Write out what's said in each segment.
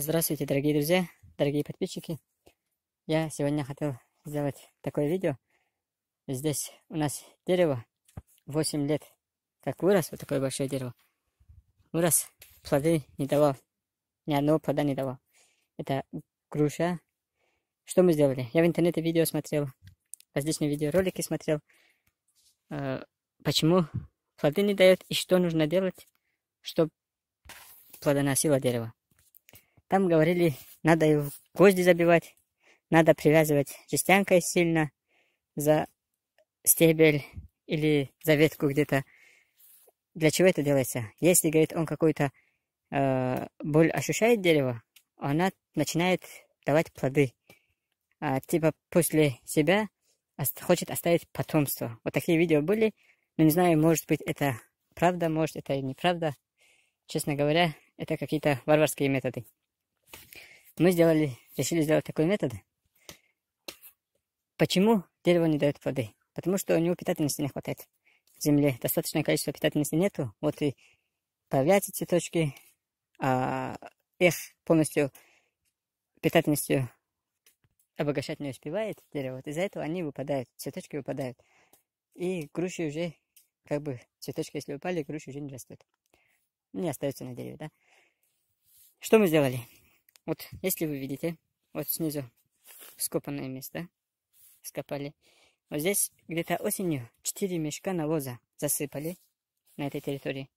Здравствуйте, дорогие друзья, дорогие подписчики. Я сегодня хотел сделать такое видео. Здесь у нас дерево 8 лет. Как вырос, вот такое большое дерево. Вырос, плоды не давал. Ни одного плода не давал. Это груша. Что мы сделали? Я в интернете видео смотрел, различные видеоролики смотрел. Э, почему плоды не дают и что нужно делать, чтобы плодоносило дерево. Там говорили, надо в гвозди забивать, надо привязывать жестянкой сильно за стебель или за ветку где-то. Для чего это делается? Если, говорит, он какую-то э, боль ощущает дерево, она начинает давать плоды. А, типа после себя хочет оставить потомство. Вот такие видео были. Но не знаю, может быть, это правда, может, это и неправда. Честно говоря, это какие-то варварские методы. Мы сделали, решили сделать такой метод. Почему дерево не дает плоды? Потому что у него питательности не хватает. В земле достаточное количество питательности нету. Вот и появляются цветочки, а их полностью питательностью обогащать не успевает дерево. Вот из-за этого они выпадают, цветочки выпадают. И груши уже, как бы, цветочки если упали, груши уже не растут. Не остается на дереве, да? Что мы сделали? Вот, если вы видите, вот снизу скопанное место, скопали. Вот здесь где-то осенью 4 мешка навоза засыпали на этой территории.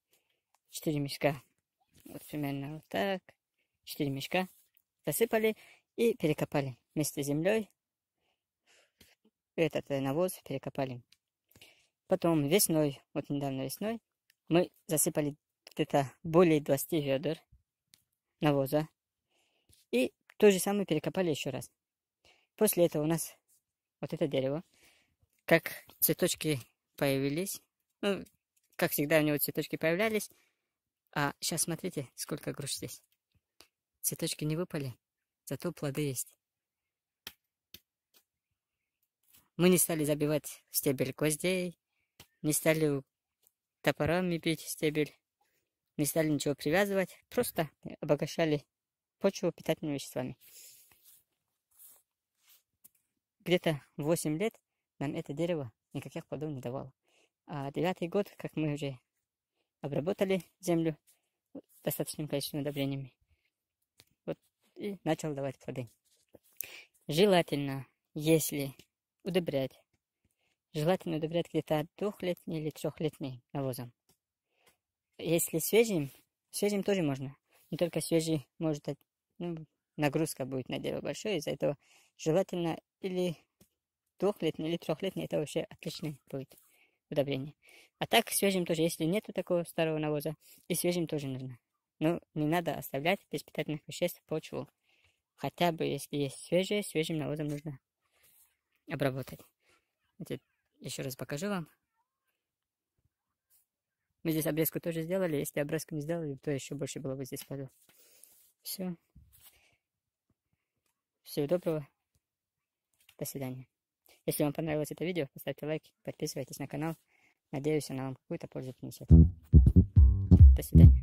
4 мешка, вот примерно вот так, 4 мешка засыпали и перекопали вместе с землей. Этот э, навоз перекопали. Потом весной, вот недавно весной, мы засыпали где-то более 20 ведер навоза и то же самое перекопали еще раз. После этого у нас вот это дерево. Как цветочки появились. Ну, как всегда у него цветочки появлялись. А сейчас смотрите, сколько груш здесь. Цветочки не выпали, зато плоды есть. Мы не стали забивать стебель гвоздей, не стали топорами бить стебель, не стали ничего привязывать, просто обогащали почву питательными веществами. Где-то 8 лет нам это дерево никаких плодов не давало. А девятый год, как мы уже обработали землю достаточным количеством удобрениями, вот и начал давать плоды. Желательно, если удобрять, желательно удобрять где-то от или трехлетней навозом. Если свежим, свежим тоже можно, не только свежий может ну, нагрузка будет на дерево большая, из-за этого желательно или двухлетний, или трехлетний, это вообще отличный будет удобрение. А так свежим тоже, если нету такого старого навоза, и свежим тоже нужно. Но ну, не надо оставлять без питательных веществ почву. Хотя бы если есть свежее, свежим навозом нужно обработать. Значит, еще раз покажу вам. Мы здесь обрезку тоже сделали. Если обрезку не сделали, то еще больше было бы здесь плодов. Все. Всего доброго. До свидания. Если вам понравилось это видео, поставьте лайк, подписывайтесь на канал. Надеюсь, она вам какую-то пользу принесет. До свидания.